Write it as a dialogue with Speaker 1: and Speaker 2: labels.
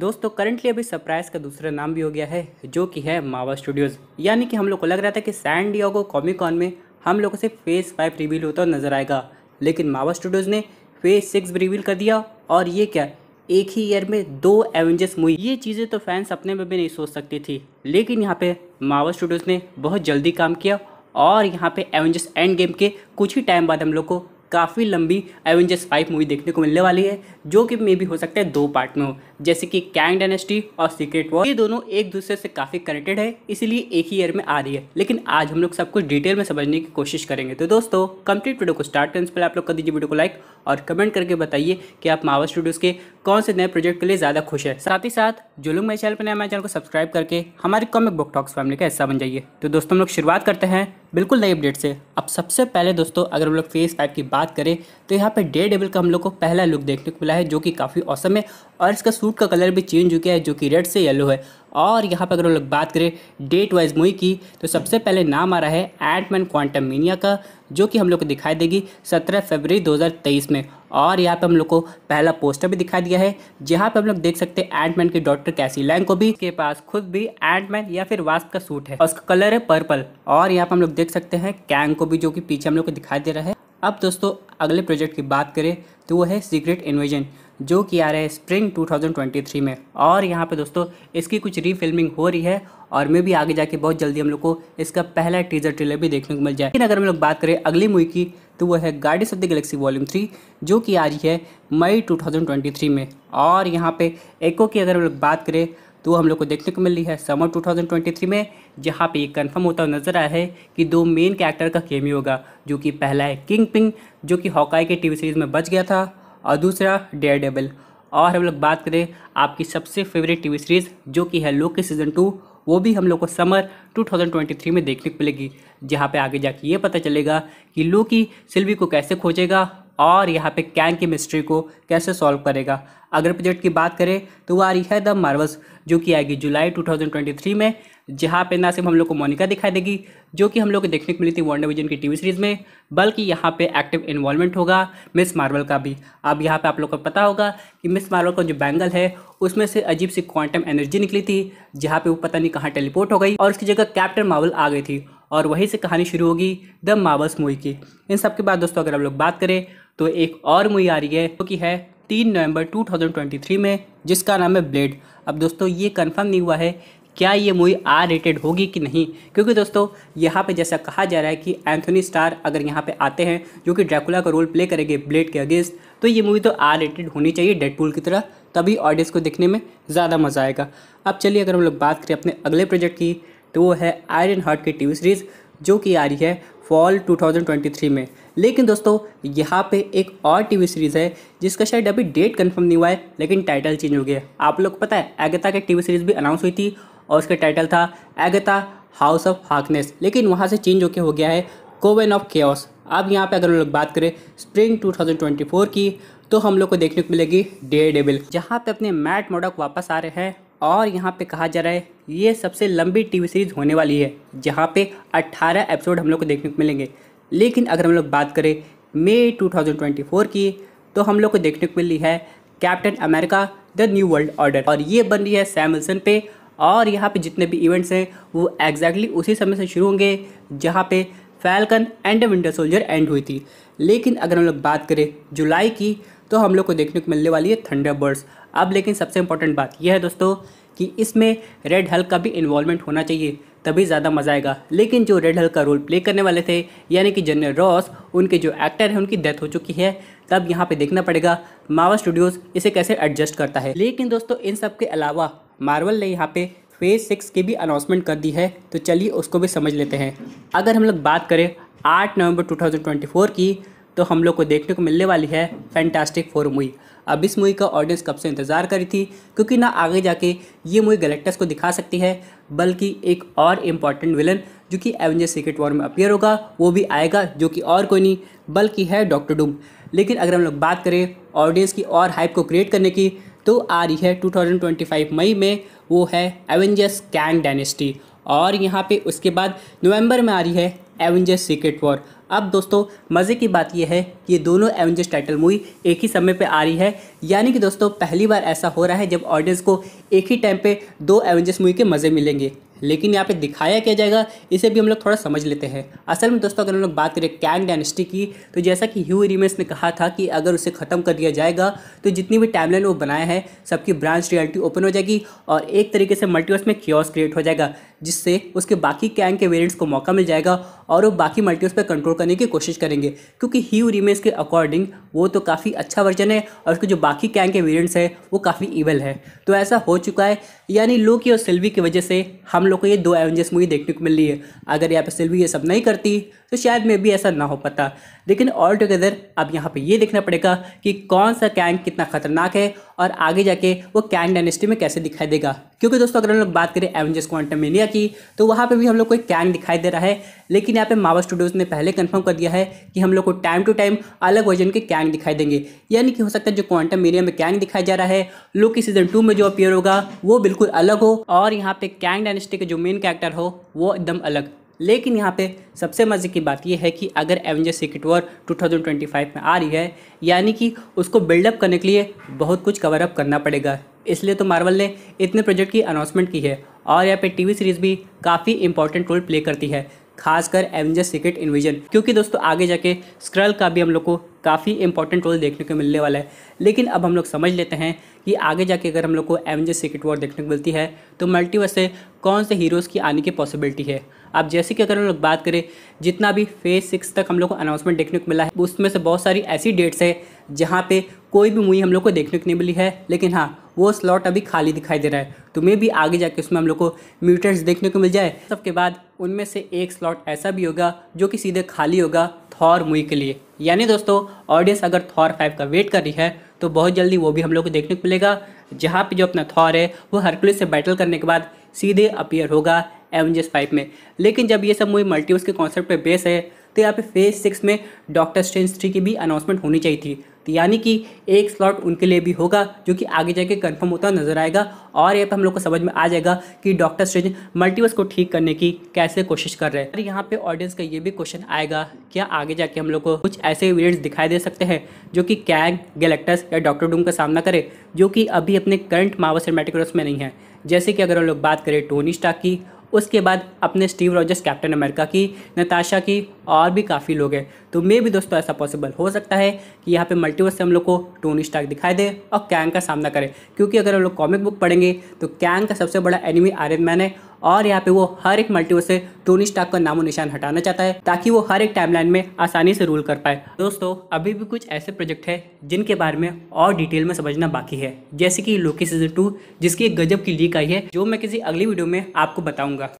Speaker 1: दोस्तों करंटली अभी सरप्राइज का दूसरा नाम भी हो गया है जो कि है मावा स्टूडियोज़ यानी कि हम लोग को लग रहा था कि सैन डियागो कॉमिकॉन में हम लोगों से फेस फेज़ फाइव रिवील होता नजर आएगा लेकिन मावा स्टूडियोज़ ने फेज़ सिक्स रिवील कर दिया और ये क्या एक ही ईयर में दो एवेंजर्स मूवी ये चीज़ें तो फैंस अपने में भी नहीं सोच सकती थी लेकिन यहाँ पे मावा स्टूडियोज़ ने बहुत जल्दी काम किया और यहाँ पे एवेंजर्स एंड गेम के कुछ ही टाइम बाद हम लोग को काफ़ी लंबी एवेंजर्स फाइव मूवी देखने को मिलने वाली है जो कि मे भी हो सकता है दो पार्ट में हो जैसे कि कैंग डायनेस्टी और सीक्रेट वॉर ये दोनों एक दूसरे से काफ़ी कनेक्टेड है इसीलिए एक ही ईयर में आ रही है लेकिन आज हम लोग सब कुछ डिटेल में समझने की कोशिश करेंगे तो दोस्तों कंप्लीट वीडियो को स्टार्ट करने से पहले आप लोग कर दीजिए वीडियो को लाइक और कमेंट करके बताइए कि आप मावा स्टूडियोज़ के कौन से नए प्रोजेक्ट के लिए ज़्यादा खुश है साथ ही साथ जो लोग मेरे चैनल पर नया मेरे चैनल को सब्सक्राइब करके हमारे कॉमिक बुक टॉक्स फैमिली का हिस्सा बन जाइए तो दोस्तों हम लोग शुरुआत करते हैं बिल्कुल नई अपडेट से अब सबसे पहले दोस्तों अगर हम लोग फेस फाइव की बात करें तो यहाँ पे डे डेबल का हम लोग को पहला लुक देखने को मिला है जो कि काफ़ी औसम है और इसका सूट का कलर भी चेंज हो गया है जो कि रेड से येलो है और यहाँ पर अगर हम लोग बात करें डेट वाइज मूवी की तो सबसे पहले नाम आ रहा है एंटमैन क्वांटम मीनिया का जो कि हम लोग को दिखाई देगी सत्रह फरवरी दो में और यहाँ पे हम लोग को पहला पोस्टर भी दिखाई दिया है जहाँ पे हम लोग देख सकते हैं एंडमैन के डॉक्टर कैसी लैंग को भी के पास खुद भी एंडमैन या फिर वास्क का सूट है उसका कलर है पर्पल और यहाँ पे हम लोग देख सकते हैं कैंग को भी जो कि पीछे हम लोग को दिखाई दे रहा है अब दोस्तों अगले प्रोजेक्ट की बात करें तो वो है सीक्रेट इन्वेजन जो कि आ रहा है स्प्रिंग 2023 में और यहाँ पे दोस्तों इसकी कुछ रीफिल्मिंग हो रही है और मे भी आगे जाके बहुत जल्दी हम लोग को इसका पहला टीजर ट्रेलर भी देखने को मिल जाए लेकिन अगर हम लोग बात करें अगली मूवी की तो वो है Guardians of the Galaxy volume three जो कि आ रही है मई टू में और यहाँ पर एको की अगर हम लोग बात करें तो हम लोग को देखने को मिल रही है समर 2023 में जहाँ पे ये कंफर्म होता हुआ नजर आया है कि दो मेन कैरेक्टर का केमी होगा जो कि पहला है किंग पिंग जो कि हॉकाई के टीवी सीरीज़ में बच गया था और दूसरा डेयर डेबल और हम लोग बात करें आपकी सबसे फेवरेट टीवी सीरीज़ जो कि है लोकी सीज़न टू वो भी हम लोग को समर 2023 में देखने को मिलेगी जहाँ पे आगे जाके ये पता चलेगा कि लोकी सिल्वी को कैसे खोजेगा और यहाँ पे कैन की मिस्ट्री को कैसे सॉल्व करेगा अगर प्रोजेक्ट की बात करें तो वो आ रही है द मार्वल्स जो कि आएगी जुलाई 2023 में जहाँ पे ना सिर्फ हम लोग को मोनिका दिखाई देगी जो कि हम लोग को देखने को मिली थी वर्ल्ड विजन की टीवी सीरीज़ में बल्कि यहाँ पे एक्टिव इन्वॉल्वमेंट होगा मिस मार्वल का भी अब यहाँ पे आप लोग को पता होगा कि मिस मार्वल का जो बैंगल है उसमें से अजीब सी क्वांटम एनर्जी निकली थी जहाँ पर वो पता नहीं कहाँ टेलीपोर्ट हो गई और उसकी जगह कैप्टन मार्वल आ गई थी और वहीं से कहानी शुरू होगी द मार्वल्स मूवी की इन सब के बाद दोस्तों अगर हम लोग बात करें तो एक और मूवी आ रही है जो कि है तीन नवंबर 2023 में जिसका नाम है ब्लेड अब दोस्तों ये कंफर्म नहीं हुआ है क्या ये मूवी आर रेटेड होगी कि नहीं क्योंकि दोस्तों यहाँ पे जैसा कहा जा रहा है कि एंथोनी स्टार अगर यहाँ पे आते हैं जो कि ड्रैकुला का रोल प्ले करेंगे ब्लेड के अगेंस्ट तो ये मूवी तो आर रेटेड होनी चाहिए डेडपूल की तरह तभी ऑडियंस को देखने में ज़्यादा मज़ा आएगा अब चलिए अगर हम लोग बात करें अपने अगले प्रोजेक्ट की तो वो है आयरन हार्ट की टी सीरीज़ जो कि आ रही है फॉल 2023 में लेकिन दोस्तों यहाँ पे एक और टीवी सीरीज़ है जिसका शायद अभी डेट कंफर्म नहीं हुआ है लेकिन टाइटल चेंज हो गया आप लोग को पता है एगता की टीवी सीरीज़ भी अनाउंस हुई थी और उसका टाइटल था एगता हाउस ऑफ हार्कनेस लेकिन वहाँ से चेंज होकर हो गया है कोवेन ऑफ केयस अब यहाँ पे अगर हम लोग बात करें स्प्रिंग 2024 की तो हम लोग को देखने को मिलेगी डे डेबिल जहाँ पे अपने मैट मोडक वापस आ रहे हैं और यहाँ पे कहा जा रहा है ये सबसे लंबी टीवी सीरीज़ होने वाली है जहाँ पे 18 एपिसोड हम लोग को देखने को मिलेंगे लेकिन अगर हम लोग बात करें मई 2024 की तो हम लोग को देखने को मिली है Captain America the New World Order और ये बन रही है सैमसन पे और यहाँ पे जितने भी इवेंट्स हैं वो एग्जैक्टली उसी समय से शुरू होंगे जहाँ पे Falcon and Winter Soldier end हुई थी लेकिन अगर हम लोग बात करें जुलाई की तो हम लोग को देखने को मिलने वाली है थंडर बर्ड्स अब लेकिन सबसे इंपॉर्टेंट बात यह है दोस्तों कि इसमें रेड हल्क का भी इन्वॉल्वमेंट होना चाहिए तभी ज़्यादा मज़ा आएगा लेकिन जो रेड हल्क का रोल प्ले करने वाले थे यानी कि जनरल रॉस उनके जो एक्टर हैं उनकी डेथ हो चुकी है तब यहाँ पे देखना पड़ेगा मावा स्टूडियोज़ इसे कैसे एडजस्ट करता है लेकिन दोस्तों इन सब के अलावा मार्वल ने यहाँ पे फेज़ सिक्स की भी अनाउंसमेंट कर दी है तो चलिए उसको भी समझ लेते हैं अगर हम लोग बात करें 8 नवंबर 2024 की तो हम लोग को देखने को मिलने वाली है फैंटास्टिक फोर मूवी अब इस मूवी का ऑडियंस कब से इंतज़ार करी थी क्योंकि ना आगे जाके ये मूवी गलेक्टर्स को दिखा सकती है बल्कि एक और इम्पॉर्टेंट विलन जो कि एवेंजर्स सीक्रेट वॉर में अपियर होगा वो भी आएगा जो कि और कोई नहीं बल्कि है डॉक्टर डूम लेकिन अगर हम लोग बात करें ऑडियंस की और हाइप को क्रिएट करने की तो आ रही है 2025 मई में वो है एवेंजर्स कैंग डायनेस्टी और यहाँ पे उसके बाद नवंबर में आ रही है एवेंजर्स सीक्रेट वॉर अब दोस्तों मज़े की बात यह है कि दोनों एवेंजर्स टाइटल मूवी एक ही समय पर आ रही है यानी कि दोस्तों पहली बार ऐसा हो रहा है जब ऑडियंस को एक ही टाइम पे दो एवेंजर्स मूवी के मज़े मिलेंगे लेकिन यहाँ पे दिखाया क्या जाएगा इसे भी हम लोग थोड़ा समझ लेते हैं असल में दोस्तों अगर हम लोग बात करें कैंग डायनेस्टी की तो जैसा कि ह्यू रिमेस ने कहा था कि अगर उसे ख़त्म कर दिया जाएगा तो जितनी भी टाइमलाइन वो बनाया है सबकी ब्रांच रियलिटी ओपन हो जाएगी और एक तरीके से मल्टीवर्स में क्योस क्रिएट हो जाएगा जिससे उसके बाकी कैंग के वेरियंट्स को मौका मिल जाएगा और वो बाकी मल्टीवर्स पर कंट्रोल करने की कोशिश करेंगे क्योंकि ह्यू रिमेस के अकॉर्डिंग वो तो काफ़ी अच्छा वर्जन है और उसके जो बाकी कैंग के वेरियंट्स हैं वो काफ़ी ईवल है तो ऐसा हो चुका है यानी लोकी और सिल्वी की वजह से हम लोग को ये दो एवेंजर्स मूवी देखने को मिल रही है अगर यहाँ पर सिल्वी ये सब नहीं करती तो शायद में भी ऐसा ना हो पाता लेकिन ऑल टुगेदर अब यहाँ पर ये देखना पड़ेगा कि कौन सा कैंग कितना खतरनाक है और आगे जाके वो कैंग डायनेस्टी में कैसे दिखाई देगा क्योंकि दोस्तों अगर हम लोग बात करें एवेंजर्स इंडिया की तो वहाँ पे भी हम लोग को एक कैंग दिखाई दे रहा है लेकिन यहाँ पे मावा स्टूडियोज़ ने पहले कंफर्म कर दिया है कि हम लोग को टाइम टू टाइम अलग वर्जन के कैंग दिखाई देंगे यानी कि हो सकता है जो क्वांटम एरिया में कैंग दिखाया जा रहा है लोकी सीजन टू में जो अपियर होगा वो बिल्कुल अलग हो और यहाँ पे कैंग डायनेस्टी के जो मेन कैरेक्टर हो वो एकदम अलग लेकिन यहाँ पे सबसे मज़े की बात यह है कि अगर एवेंजर सीक्रेट वॉर 2025 में आ रही है यानी कि उसको बिल्डअप करने के लिए बहुत कुछ कवर अप करना पड़ेगा इसलिए तो मार्वल ने इतने प्रोजेक्ट की अनाउंसमेंट की है और यहाँ पे टीवी सीरीज़ भी काफ़ी इंपॉर्टेंट रोल प्ले करती है खासकर एवेंजर सीक्रेट इन्विजन क्योंकि दोस्तों आगे जाके स्क्रल का भी हम लोग को काफ़ी इंपॉर्टेंट रोल देखने को मिलने वाला है लेकिन अब हम लोग समझ लेते हैं कि आगे जाके अगर हम लोग को एवेंजर सीक्रेट वॉर देखने को मिलती है तो मल्टीवर्स से कौन से हीरोज़ की आने की पॉसिबिलिटी है अब जैसे कि अगर हम लोग बात करें जितना भी फेज सिक्स तक हम लोग को अनाउंसमेंट देखने को मिला है उसमें से बहुत सारी ऐसी डेट्स है जहाँ पे कोई भी मूवी हम लोग को देखने को नहीं मिली है लेकिन हाँ वो स्लॉट अभी खाली दिखाई दे रहा है तो मे भी आगे जाके उसमें हम लोग को म्यूटेंट्स देखने को मिल जाए सबके बाद उनमें से एक स्लॉट ऐसा भी होगा जो कि सीधे खाली होगा थॉर मूवी के लिए यानी दोस्तों ऑडियंस अगर थॉर फाइव का वेट कर रही है तो बहुत जल्दी वो भी हम लोग को देखने को मिलेगा जहाँ पर जो अपना थॉर है वो हरकुलिस से बैटल करने के बाद सीधे अपियर होगा एवेंजर्स फाइव में लेकिन जब ये सब मूवी मल्टीवर्स के कॉन्सेप्ट पे बेस है तो यहाँ पे फेज सिक्स में डॉक्टर स्ट्रेंज थ्री की भी अनाउंसमेंट होनी चाहिए थी तो यानी कि एक स्लॉट उनके लिए भी होगा जो कि आगे जाके कंफर्म होता नजर आएगा और यहाँ पे हम लोग को समझ में आ जाएगा कि डॉक्टर स्ट्रेंज मल्टीवर्स को ठीक करने की कैसे कोशिश कर रहे हैं और यहाँ पे ऑडियंस का ये भी क्वेश्चन आएगा क्या आगे जाके हम लोग को कुछ ऐसे इवेंट्स दिखाई दे सकते हैं जो कि कैग गलेक्टस या डॉक्टर डूम का सामना करे जो कि अभी अपने करंट मावर सिनेमेटिक में नहीं है जैसे कि अगर हम लोग बात करें टोनी स्टाक की उसके बाद अपने स्टीव रॉजर्स कैप्टन अमेरिका की नताशा की और भी काफ़ी लोग हैं तो मे भी दोस्तों ऐसा पॉसिबल हो सकता है कि यहाँ पे मल्टीवर्स से हम लोग को टोनी स्टार्क दिखाई दे और कैंग का सामना करें क्योंकि अगर हम लोग कॉमिक बुक पढ़ेंगे तो कैंग का सबसे बड़ा एनिमी आर्यन मैन है और यहाँ पे वो हर एक मल्टीवर्स से टोनी स्टार्क का नामो निशान हटाना चाहता है ताकि वो हर एक टाइम में आसानी से रूल कर पाए दोस्तों अभी भी कुछ ऐसे प्रोजेक्ट है जिनके बारे में और डिटेल में समझना बाकी है जैसे कि लोकी सीजन टू जिसकी एक गजब की लीक आई है जो मैं किसी अगली वीडियो में आपको बताऊंगा